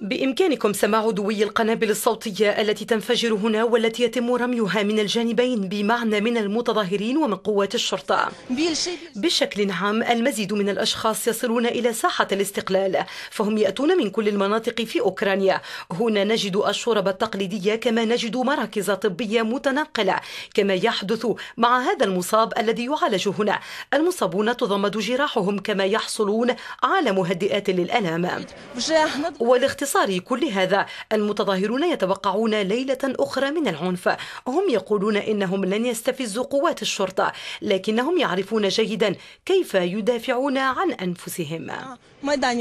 بإمكانكم سماع دوي القنابل الصوتية التي تنفجر هنا والتي يتم رميها من الجانبين بمعنى من المتظاهرين ومن قوات الشرطة بشكل عام المزيد من الأشخاص يصلون إلى ساحة الاستقلال فهم يأتون من كل المناطق في أوكرانيا هنا نجد الشرب التقليدية كما نجد مراكز طبية متنقلة كما يحدث مع هذا المصاب الذي يعالج هنا المصابون تضمد جراحهم كما يحصلون على مهدئات للألام ولاختصار كل هذا المتظاهرون يتوقعون ليلة أخرى من العنف هم يقولون إنهم لن يستفزوا قوات الشرطة لكنهم يعرفون جيدا كيف يدافعون عن أنفسهم آه، ميدان